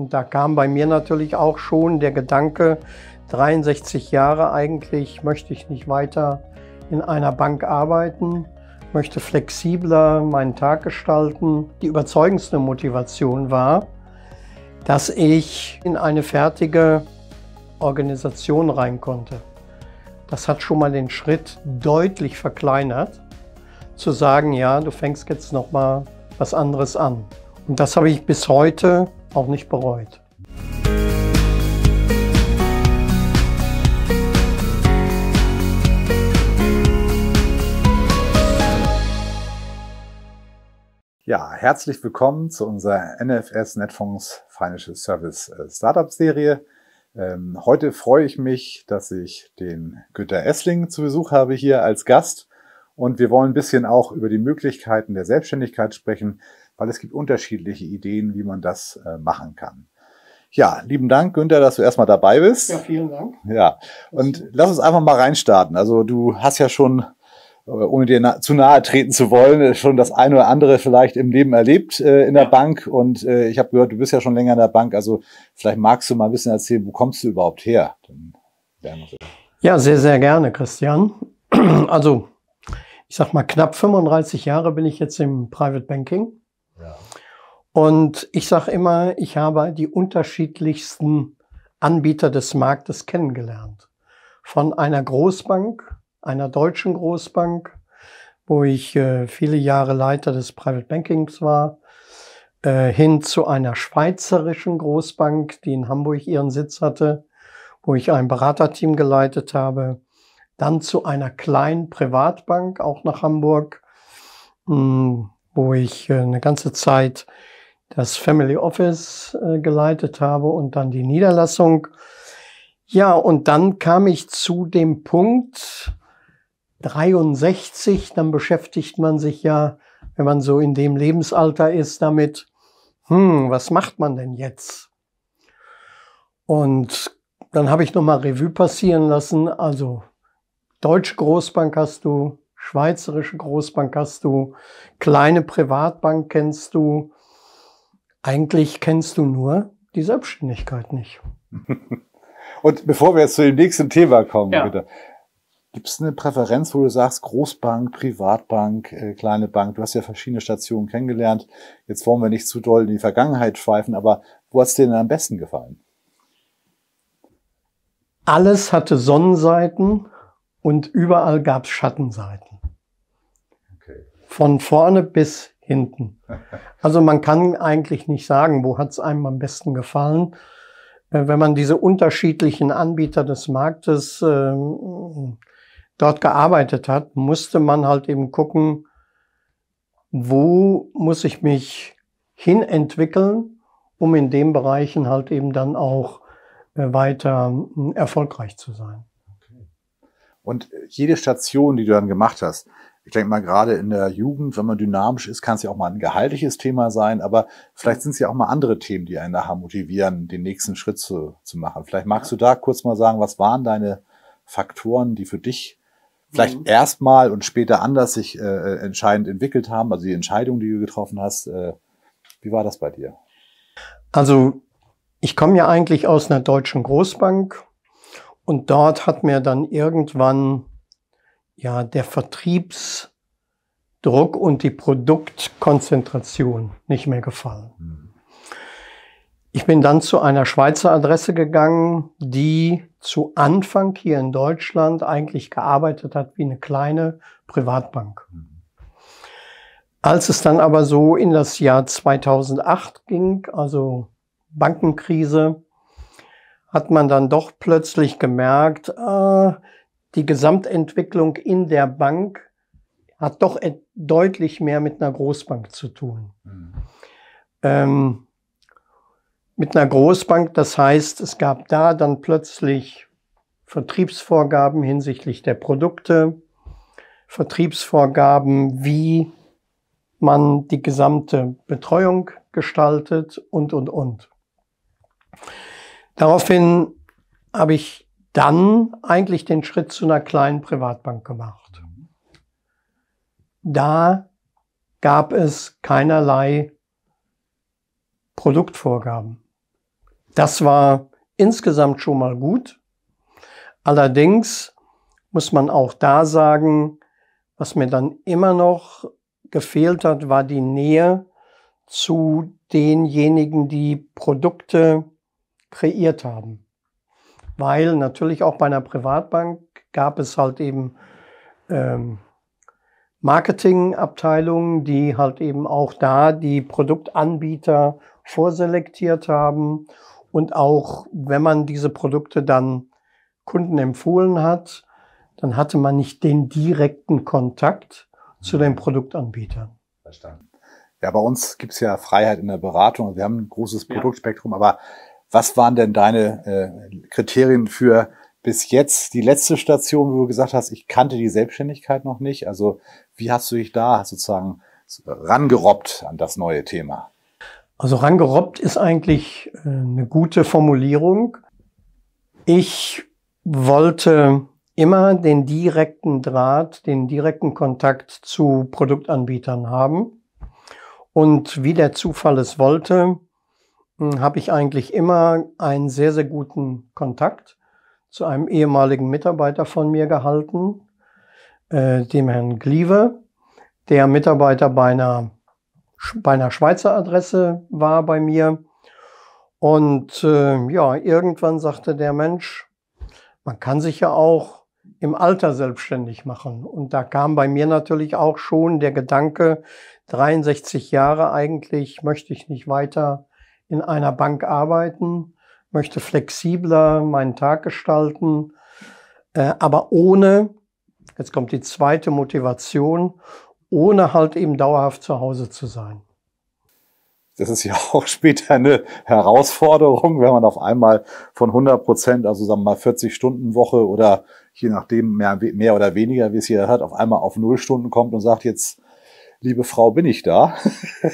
Und da kam bei mir natürlich auch schon der Gedanke, 63 Jahre eigentlich möchte ich nicht weiter in einer Bank arbeiten, möchte flexibler meinen Tag gestalten. Die überzeugendste Motivation war, dass ich in eine fertige Organisation rein konnte. Das hat schon mal den Schritt deutlich verkleinert, zu sagen, ja, du fängst jetzt noch mal was anderes an. Und das habe ich bis heute auch nicht bereut. Ja, herzlich willkommen zu unserer NFS Netfonds Financial Service äh, Startup Serie. Ähm, heute freue ich mich, dass ich den Günter Essling zu Besuch habe hier als Gast. Und wir wollen ein bisschen auch über die Möglichkeiten der Selbstständigkeit sprechen, weil es gibt unterschiedliche Ideen, wie man das äh, machen kann. Ja, lieben Dank, Günther, dass du erstmal dabei bist. Ja, vielen Dank. Ja, und lass uns einfach mal reinstarten. Also du hast ja schon, äh, ohne dir na zu nahe treten zu wollen, äh, schon das eine oder andere vielleicht im Leben erlebt äh, in der Bank. Und äh, ich habe gehört, du bist ja schon länger in der Bank. Also vielleicht magst du mal ein bisschen erzählen, wo kommst du überhaupt her? ja, sehr, sehr gerne, Christian. Also ich sag mal, knapp 35 Jahre bin ich jetzt im Private Banking. Und ich sage immer, ich habe die unterschiedlichsten Anbieter des Marktes kennengelernt. Von einer Großbank, einer deutschen Großbank, wo ich äh, viele Jahre Leiter des Private Bankings war, äh, hin zu einer schweizerischen Großbank, die in Hamburg ihren Sitz hatte, wo ich ein Beraterteam geleitet habe, dann zu einer kleinen Privatbank, auch nach Hamburg, mh, hm, wo ich äh, eine ganze Zeit das Family Office äh, geleitet habe und dann die Niederlassung. Ja, und dann kam ich zu dem Punkt 63, dann beschäftigt man sich ja, wenn man so in dem Lebensalter ist, damit, hm, was macht man denn jetzt? Und dann habe ich nochmal Revue passieren lassen, also Deutsche Großbank hast du, schweizerische Großbank hast du, kleine Privatbank kennst du. Eigentlich kennst du nur die Selbstständigkeit nicht. Und bevor wir jetzt zu dem nächsten Thema kommen, ja. bitte. Gibt es eine Präferenz, wo du sagst, Großbank, Privatbank, äh, kleine Bank? Du hast ja verschiedene Stationen kennengelernt. Jetzt wollen wir nicht zu doll in die Vergangenheit schweifen, aber wo hat es dir denn am besten gefallen? Alles hatte Sonnenseiten, und überall gab es Schattenseiten. Okay. Von vorne bis hinten. Also man kann eigentlich nicht sagen, wo hat es einem am besten gefallen. Äh, wenn man diese unterschiedlichen Anbieter des Marktes äh, dort gearbeitet hat, musste man halt eben gucken, wo muss ich mich hin entwickeln, um in den Bereichen halt eben dann auch äh, weiter hm, erfolgreich zu sein. Und äh, jede Station, die du dann gemacht hast, ich denke mal, gerade in der Jugend, wenn man dynamisch ist, kann es ja auch mal ein gehaltliches Thema sein, aber vielleicht sind es ja auch mal andere Themen, die einen nachher motivieren, den nächsten Schritt zu, zu machen. Vielleicht magst du da kurz mal sagen, was waren deine Faktoren, die für dich vielleicht mhm. erstmal und später anders sich äh, äh, entscheidend entwickelt haben, also die Entscheidung, die du getroffen hast. Äh, wie war das bei dir? Also ich komme ja eigentlich aus einer deutschen Großbank und dort hat mir dann irgendwann ja der Vertriebsdruck und die Produktkonzentration nicht mehr gefallen. Hm. Ich bin dann zu einer Schweizer Adresse gegangen, die zu Anfang hier in Deutschland eigentlich gearbeitet hat wie eine kleine Privatbank. Hm. Als es dann aber so in das Jahr 2008 ging, also Bankenkrise, hat man dann doch plötzlich gemerkt, äh, die Gesamtentwicklung in der Bank hat doch deutlich mehr mit einer Großbank zu tun. Mhm. Ähm, mit einer Großbank, das heißt, es gab da dann plötzlich Vertriebsvorgaben hinsichtlich der Produkte, Vertriebsvorgaben, wie man die gesamte Betreuung gestaltet und, und, und. Daraufhin habe ich dann eigentlich den Schritt zu einer kleinen Privatbank gemacht. Da gab es keinerlei Produktvorgaben. Das war insgesamt schon mal gut. Allerdings muss man auch da sagen, was mir dann immer noch gefehlt hat, war die Nähe zu denjenigen, die Produkte kreiert haben. Weil natürlich auch bei einer Privatbank gab es halt eben ähm, Marketingabteilungen, die halt eben auch da die Produktanbieter vorselektiert haben. Und auch wenn man diese Produkte dann Kunden empfohlen hat, dann hatte man nicht den direkten Kontakt zu den Produktanbietern. Verstanden. Ja, bei uns gibt es ja Freiheit in der Beratung. Wir haben ein großes Produktspektrum, ja. aber was waren denn deine äh, Kriterien für bis jetzt die letzte Station, wo du gesagt hast, ich kannte die Selbstständigkeit noch nicht? Also wie hast du dich da sozusagen rangerobbt an das neue Thema? Also rangerobbt ist eigentlich äh, eine gute Formulierung. Ich wollte immer den direkten Draht, den direkten Kontakt zu Produktanbietern haben. Und wie der Zufall es wollte, hm, habe ich eigentlich immer einen sehr, sehr guten Kontakt zu einem ehemaligen Mitarbeiter von mir gehalten, äh, dem Herrn Gliewe, der Mitarbeiter bei einer, bei einer Schweizer Adresse war bei mir. Und äh, ja, irgendwann sagte der Mensch, man kann sich ja auch im Alter selbstständig machen. Und da kam bei mir natürlich auch schon der Gedanke, 63 Jahre eigentlich möchte ich nicht weiter in einer Bank arbeiten, möchte flexibler meinen Tag gestalten, äh, aber ohne, jetzt kommt die zweite Motivation, ohne halt eben dauerhaft zu Hause zu sein. Das ist ja auch später eine Herausforderung, wenn man auf einmal von 100 Prozent, also sagen wir mal 40 Stunden Woche oder je nachdem mehr, mehr oder weniger, wie es hier hat, auf einmal auf Null Stunden kommt und sagt, jetzt liebe Frau, bin ich da?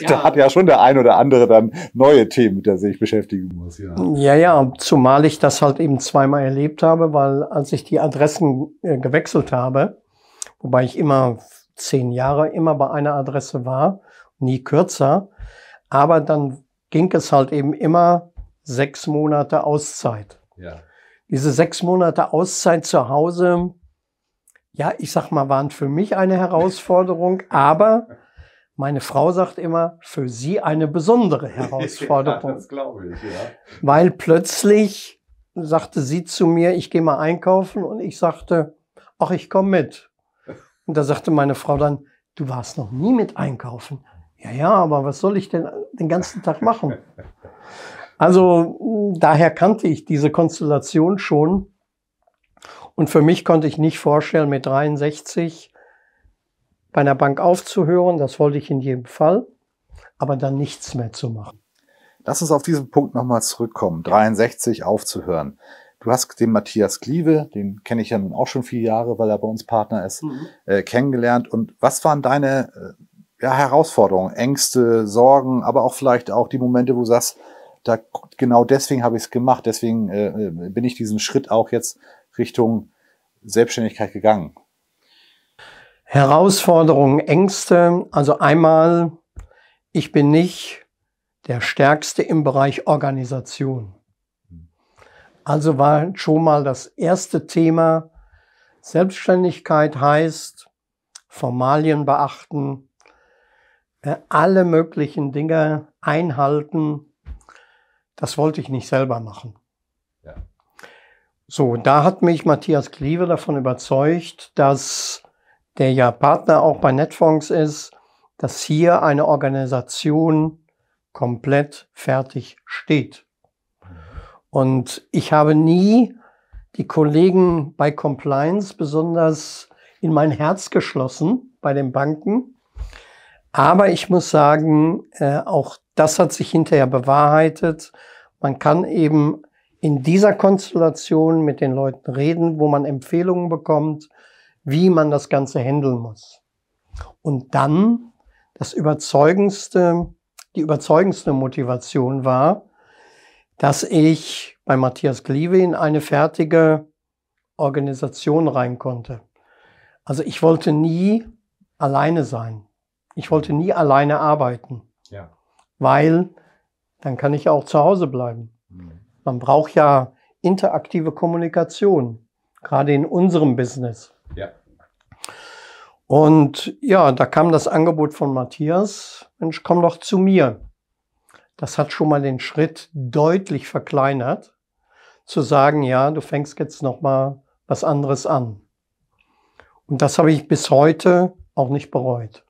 Ja. da hat ja schon der ein oder andere dann neue Themen, mit der sich beschäftigen muss. Ja. ja, ja, zumal ich das halt eben zweimal erlebt habe, weil als ich die Adressen äh, gewechselt habe, wobei ich immer zehn Jahre immer bei einer Adresse war, nie kürzer, aber dann ging es halt eben immer sechs Monate Auszeit. Ja. Diese sechs Monate Auszeit zu Hause ja, ich sag mal, waren für mich eine Herausforderung, aber meine Frau sagt immer, für sie eine besondere Herausforderung. ja, das glaube ich, ja. Weil plötzlich sagte sie zu mir, ich gehe mal einkaufen und ich sagte, ach, ich komme mit. Und da sagte meine Frau dann, du warst noch nie mit einkaufen. Ja, ja, aber was soll ich denn den ganzen Tag machen? Also daher kannte ich diese Konstellation schon und für mich konnte ich nicht vorstellen, mit 63 bei einer Bank aufzuhören. Das wollte ich in jedem Fall. Aber dann nichts mehr zu machen. Lass uns auf diesen Punkt nochmal zurückkommen. 63 aufzuhören. Du hast den Matthias Klieve, den kenne ich ja nun auch schon viele Jahre, weil er bei uns Partner ist, mhm. äh, kennengelernt. Und was waren deine äh, ja, Herausforderungen, Ängste, Sorgen, aber auch vielleicht auch die Momente, wo du sagst, da, genau deswegen habe ich es gemacht, deswegen äh, äh, bin ich diesen Schritt auch jetzt Richtung Selbstständigkeit gegangen? Herausforderungen, Ängste. Also einmal, ich bin nicht der Stärkste im Bereich Organisation. Also war schon mal das erste Thema, Selbstständigkeit heißt Formalien beachten, äh, alle möglichen Dinge einhalten. Das wollte ich nicht selber machen. So, da hat mich Matthias Kleve davon überzeugt, dass der ja Partner auch bei Netfonds ist, dass hier eine Organisation komplett fertig steht. Und ich habe nie die Kollegen bei Compliance besonders in mein Herz geschlossen bei den Banken. Aber ich muss sagen, äh, auch das hat sich hinterher bewahrheitet. Man kann eben in dieser Konstellation mit den Leuten reden, wo man Empfehlungen bekommt, wie man das Ganze handeln muss. Und dann das überzeugendste, die überzeugendste Motivation war, dass ich bei Matthias Glieve in eine fertige Organisation rein konnte. Also ich wollte nie alleine sein. Ich wollte nie alleine arbeiten. Ja. Weil dann kann ich auch zu Hause bleiben. Mhm. Man braucht ja interaktive Kommunikation, gerade in unserem Business. Ja. Und ja, da kam das Angebot von Matthias, Mensch, komm doch zu mir. Das hat schon mal den Schritt deutlich verkleinert, zu sagen, ja, du fängst jetzt noch mal was anderes an. Und das habe ich bis heute auch nicht bereut.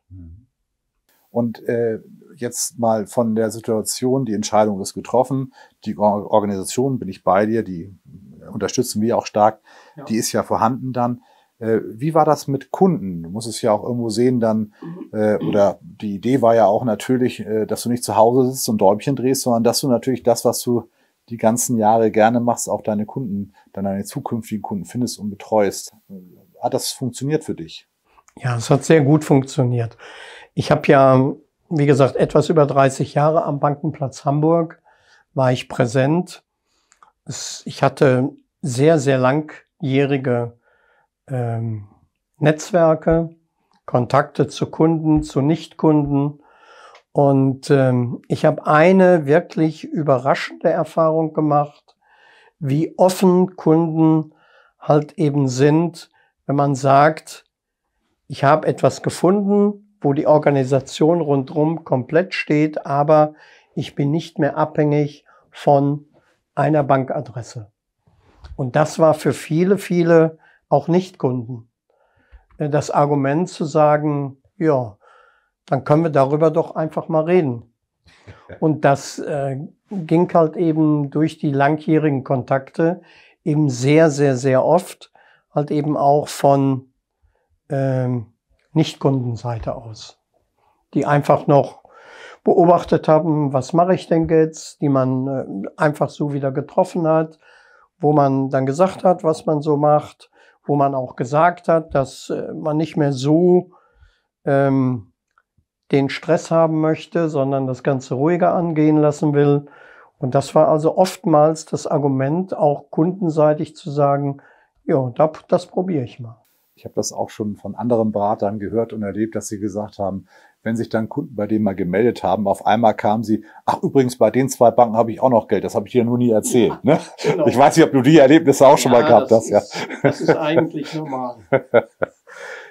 Und äh, jetzt mal von der Situation, die Entscheidung ist getroffen, die Organisation, bin ich bei dir, die unterstützen wir auch stark, ja. die ist ja vorhanden dann. Äh, wie war das mit Kunden? Du musst es ja auch irgendwo sehen dann, mhm. äh, oder die Idee war ja auch natürlich, äh, dass du nicht zu Hause sitzt und Däumchen drehst, sondern dass du natürlich das, was du die ganzen Jahre gerne machst, auch deine Kunden, dann deine zukünftigen Kunden findest und betreust. Hat das funktioniert für dich? Ja, es hat sehr gut funktioniert. Ich habe ja wie gesagt, etwas über 30 Jahre am Bankenplatz Hamburg war ich präsent. ich hatte sehr, sehr langjährige ähm, Netzwerke, Kontakte zu Kunden, zu Nichtkunden. Und ähm, ich habe eine wirklich überraschende Erfahrung gemacht, wie offen Kunden halt eben sind, wenn man sagt, ich habe etwas gefunden, wo die Organisation rundherum komplett steht, aber ich bin nicht mehr abhängig von einer Bankadresse. Und das war für viele, viele auch Nichtkunden äh, das Argument zu sagen, ja, dann können wir darüber doch einfach mal reden. Und das äh, ging halt eben durch die langjährigen Kontakte eben sehr, sehr, sehr oft, halt eben auch von ähm, nicht-Kundenseite aus, die einfach noch beobachtet haben, was mache ich denn jetzt, die man äh, einfach so wieder getroffen hat, wo man dann gesagt hat, was man so macht, wo man auch gesagt hat, dass äh, man nicht mehr so ähm, den Stress haben möchte, sondern das Ganze ruhiger angehen lassen will. Und das war also oftmals das Argument, auch kundenseitig zu sagen, ja, das probiere ich mal. Ich habe das auch schon von anderen Beratern gehört und erlebt, dass sie gesagt haben, wenn sich dann Kunden bei denen mal gemeldet haben, auf einmal kamen sie, ach übrigens, bei den zwei Banken habe ich auch noch Geld, das habe ich dir nur nie erzählt. Ja, ne? genau. Ich weiß nicht, ob du die Erlebnisse auch schon mal gehabt hast. ja. das ist eigentlich normal.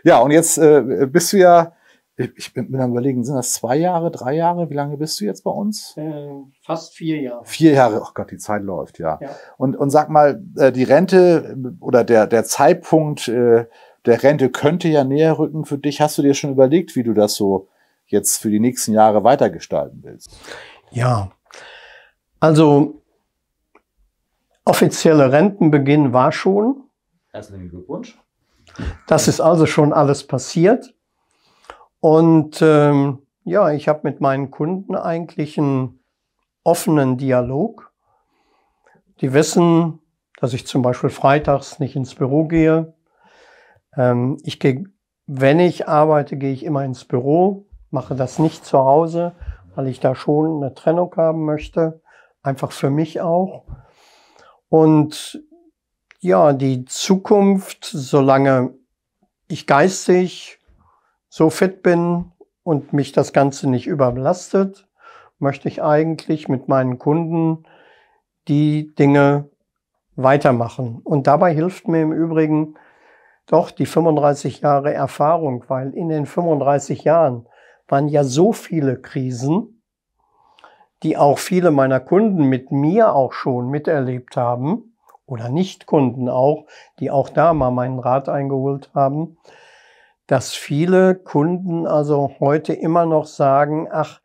ja, und jetzt äh, bist du ja, ich, ich bin am überlegen, sind das zwei Jahre, drei Jahre? Wie lange bist du jetzt bei uns? Äh, fast vier Jahre. Vier Jahre, oh Gott, die Zeit läuft, ja. ja. Und, und sag mal, äh, die Rente äh, oder der, der Zeitpunkt, äh, der Rente könnte ja näher rücken für dich. Hast du dir schon überlegt, wie du das so jetzt für die nächsten Jahre weitergestalten willst? Ja, also offizieller Rentenbeginn war schon. Herzlichen Glückwunsch. Das ist also schon alles passiert. Und ähm, ja, ich habe mit meinen Kunden eigentlich einen offenen Dialog. Die wissen, dass ich zum Beispiel freitags nicht ins Büro gehe, ähm, ich gehe, wenn ich arbeite, gehe ich immer ins Büro, mache das nicht zu Hause, weil ich da schon eine Trennung haben möchte. Einfach für mich auch. Und ja, die Zukunft, solange ich geistig so fit bin und mich das Ganze nicht überbelastet, möchte ich eigentlich mit meinen Kunden die Dinge weitermachen. Und dabei hilft mir im Übrigen doch die 35 Jahre Erfahrung, weil in den 35 Jahren waren ja so viele Krisen, die auch viele meiner Kunden mit mir auch schon miterlebt haben oder Nichtkunden auch, die auch da mal meinen Rat eingeholt haben, dass viele Kunden also heute immer noch sagen, ach,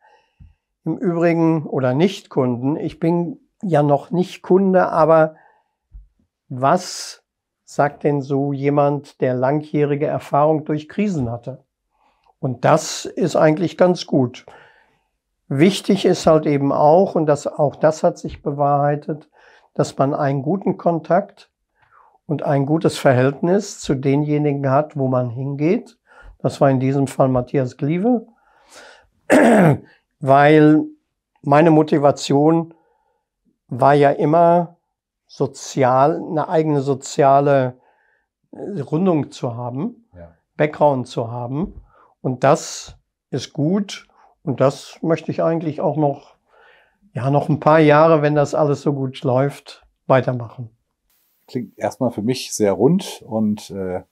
im Übrigen oder Nichtkunden, ich bin ja noch nicht Kunde, aber was sagt denn so jemand, der langjährige Erfahrung durch Krisen hatte? Und das ist eigentlich ganz gut. Wichtig ist halt eben auch, und das, auch das hat sich bewahrheitet, dass man einen guten Kontakt und ein gutes Verhältnis zu denjenigen hat, wo man hingeht. Das war in diesem Fall Matthias Gliewe, weil meine Motivation war ja immer, sozial, eine eigene soziale äh, Rundung zu haben, ja. Background zu haben. Und das ist gut. Und das möchte ich eigentlich auch noch, ja, noch ein paar Jahre, wenn das alles so gut läuft, weitermachen. Klingt erstmal für mich sehr rund und äh,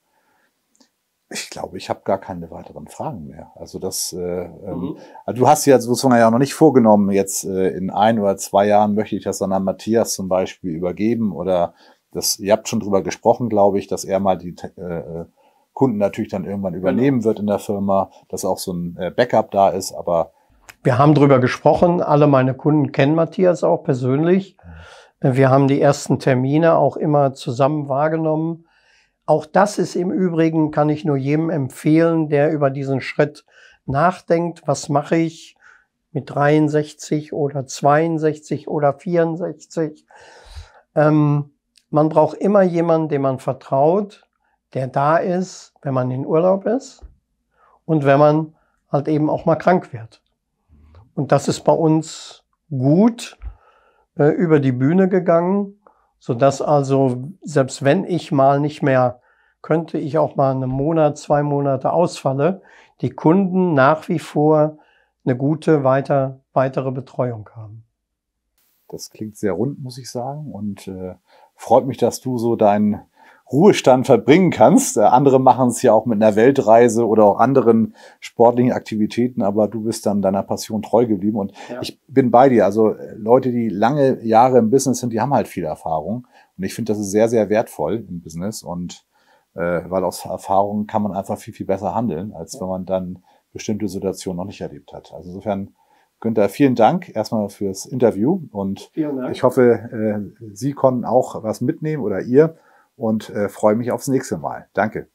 ich glaube, ich habe gar keine weiteren Fragen mehr. Also das, äh, ähm, mhm. Also du hast ja sozusagen ja noch nicht vorgenommen, jetzt äh, in ein oder zwei Jahren möchte ich das dann an Matthias zum Beispiel übergeben oder das, ihr habt schon drüber gesprochen, glaube ich, dass er mal die äh, äh, Kunden natürlich dann irgendwann genau. übernehmen wird in der Firma, dass auch so ein äh, Backup da ist, aber wir haben drüber gesprochen, alle meine Kunden kennen Matthias auch persönlich. Mhm. Wir haben die ersten Termine auch immer zusammen wahrgenommen auch das ist im Übrigen, kann ich nur jedem empfehlen, der über diesen Schritt nachdenkt, was mache ich mit 63 oder 62 oder 64. Ähm, man braucht immer jemanden, dem man vertraut, der da ist, wenn man in Urlaub ist und wenn man halt eben auch mal krank wird. Und das ist bei uns gut äh, über die Bühne gegangen so dass also, selbst wenn ich mal nicht mehr könnte, ich auch mal einen Monat, zwei Monate ausfalle, die Kunden nach wie vor eine gute weiter, weitere Betreuung haben. Das klingt sehr rund, muss ich sagen. Und äh, freut mich, dass du so deinen Ruhestand verbringen kannst. Äh, andere machen es ja auch mit einer Weltreise oder auch anderen sportlichen Aktivitäten, aber du bist dann deiner Passion treu geblieben. Und ja. ich bin bei dir. Also äh, Leute, die lange Jahre im Business sind, die haben halt viel Erfahrung. Und ich finde, das ist sehr, sehr wertvoll im Business. Und äh, weil aus Erfahrung kann man einfach viel, viel besser handeln, als ja. wenn man dann bestimmte Situationen noch nicht erlebt hat. Also insofern Günther, vielen Dank erstmal fürs Interview und ich hoffe, äh, Sie konnten auch was mitnehmen oder ihr und äh, freue mich aufs nächste Mal. Danke.